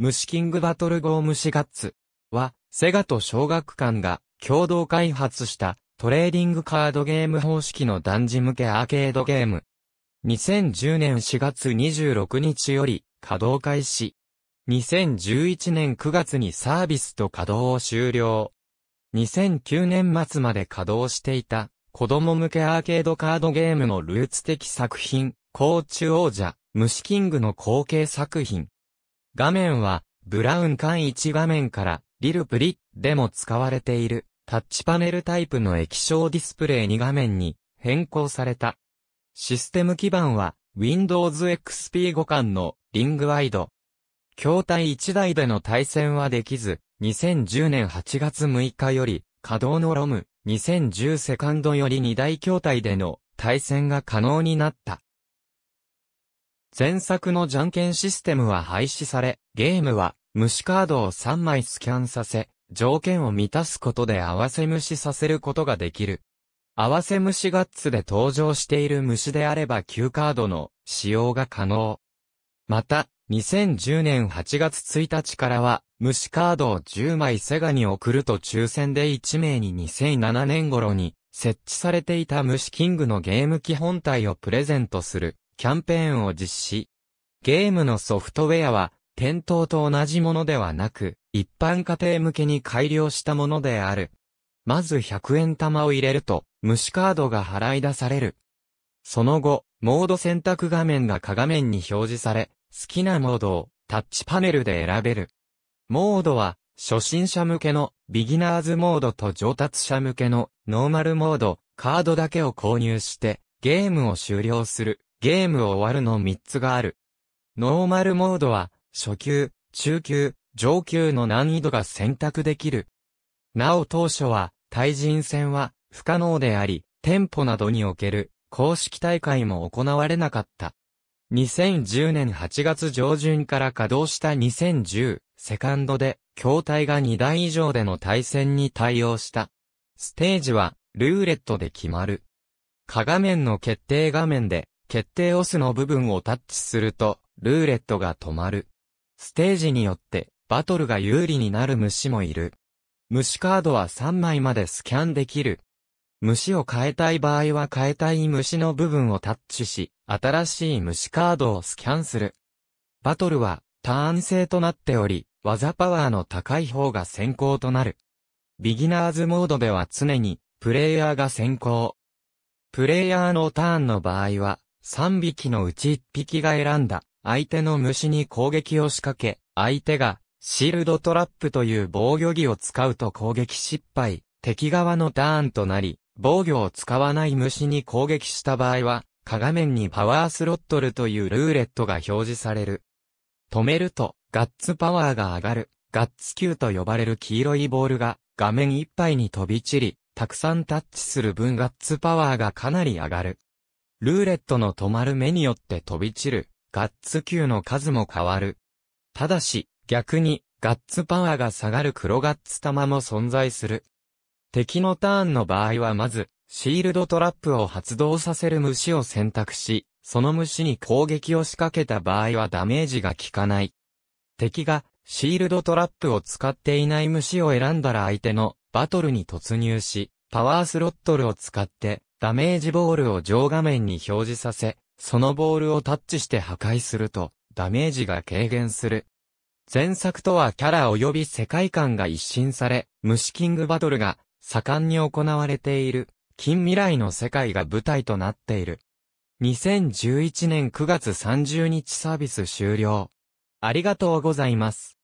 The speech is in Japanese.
虫キングバトルゴームシガッツは、セガと小学館が共同開発したトレーディングカードゲーム方式の男児向けアーケードゲーム。2010年4月26日より稼働開始。2011年9月にサービスと稼働を終了。2009年末まで稼働していた子供向けアーケードカードゲームのルーツ的作品、高中王者、虫キングの後継作品、画面は、ブラウン管1画面から、リルプリでも使われている、タッチパネルタイプの液晶ディスプレイ2画面に変更された。システム基盤は、Windows XP 互換のリングワイド。筐体1台での対戦はできず、2010年8月6日より、稼働のロム、2010セカンドより2台筐体での対戦が可能になった。前作のじゃんけんシステムは廃止され、ゲームは虫カードを3枚スキャンさせ、条件を満たすことで合わせ虫させることができる。合わせ虫ガッツで登場している虫であれば9カードの使用が可能。また、2010年8月1日からは、虫カードを10枚セガに送ると抽選で1名に2007年頃に設置されていた虫キングのゲーム機本体をプレゼントするキャンペーンを実施。ゲームのソフトウェアは、店頭と同じものではなく、一般家庭向けに改良したものである。まず100円玉を入れると、虫カードが払い出される。その後、モード選択画面が下画面に表示され、好きなモードをタッチパネルで選べる。モードは、初心者向けのビギナーズモードと上達者向けのノーマルモード、カードだけを購入して、ゲームを終了する。ゲームを終わるの3つがある。ノーマルモードは、初級、中級、上級の難易度が選択できる。なお当初は、対人戦は不可能であり、店舗などにおける公式大会も行われなかった。2010年8月上旬から稼働した2010セカンドで、筐体が2台以上での対戦に対応した。ステージは、ルーレットで決まる。下画面の決定画面で、決定オスの部分をタッチすると、ルーレットが止まる。ステージによって、バトルが有利になる虫もいる。虫カードは3枚までスキャンできる。虫を変えたい場合は変えたい虫の部分をタッチし、新しい虫カードをスキャンする。バトルは、ターン制となっており、技パワーの高い方が先行となる。ビギナーズモードでは常に、プレイヤーが先行。プレイヤーのターンの場合は、3匹のうち1匹が選んだ相手の虫に攻撃を仕掛け、相手がシールドトラップという防御技を使うと攻撃失敗、敵側のターンとなり、防御を使わない虫に攻撃した場合は、下画面にパワースロットルというルーレットが表示される。止めると、ガッツパワーが上がる、ガッツ球と呼ばれる黄色いボールが、画面いっぱいに飛び散り、たくさんタッチする分ガッツパワーがかなり上がる。ルーレットの止まる目によって飛び散る、ガッツ球の数も変わる。ただし、逆に、ガッツパワーが下がる黒ガッツ玉も存在する。敵のターンの場合はまず、シールドトラップを発動させる虫を選択し、その虫に攻撃を仕掛けた場合はダメージが効かない。敵がシールドトラップを使っていない虫を選んだら相手のバトルに突入し、パワースロットルを使ってダメージボールを上画面に表示させ、そのボールをタッチして破壊すると、ダメージが軽減する。前作とはキャラ及び世界観が一新され、虫キングバトルが盛んに行われている、近未来の世界が舞台となっている。2011年9月30日サービス終了。ありがとうございます。